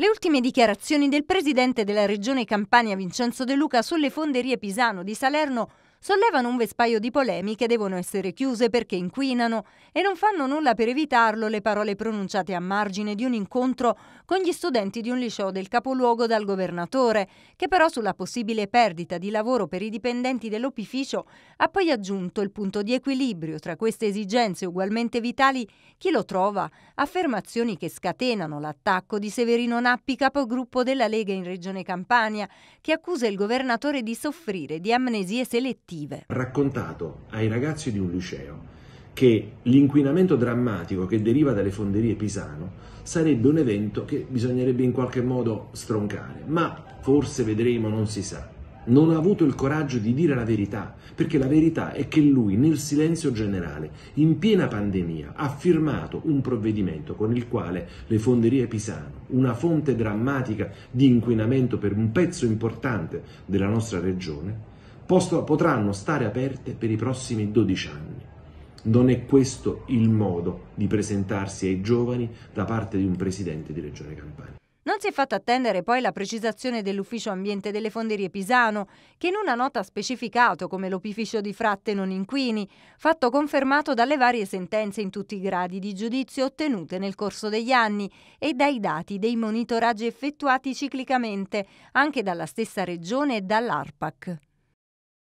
Le ultime dichiarazioni del presidente della regione Campania Vincenzo De Luca sulle fonderie Pisano di Salerno sollevano un vespaio di polemiche devono essere chiuse perché inquinano e non fanno nulla per evitarlo le parole pronunciate a margine di un incontro con gli studenti di un liceo del capoluogo dal governatore, che però sulla possibile perdita di lavoro per i dipendenti dell'opificio ha poi aggiunto il punto di equilibrio tra queste esigenze ugualmente vitali chi lo trova, affermazioni che scatenano l'attacco di Severino Nappi, capogruppo della Lega in Regione Campania, che accusa il governatore di soffrire di amnesie selettive prospettive. Raccontato ai ragazzi di un liceo che l'inquinamento drammatico che deriva dalle fonderie Pisano sarebbe un evento che bisognerebbe in qualche modo stroncare, ma forse vedremo, non si sa. Non ha avuto il coraggio di dire la verità, perché la verità è che lui, nel silenzio generale, in piena pandemia, ha firmato un provvedimento con il quale le fonderie Pisano, una fonte drammatica di inquinamento per un pezzo importante della nostra regione, posto, potranno stare aperte per i prossimi 12 anni. Non è questo il modo di presentarsi ai giovani da parte di un presidente di Regione Campania. Non si è fatto attendere poi la precisazione dell'ufficio ambiente delle fonderie Pisano, che in una nota ha specificato come l'opificio di fratte non inquini, fatto confermato dalle varie sentenze in tutti i gradi di giudizio ottenute nel corso degli anni e dai dati dei monitoraggi effettuati ciclicamente anche dalla stessa regione e dall'ARPAC.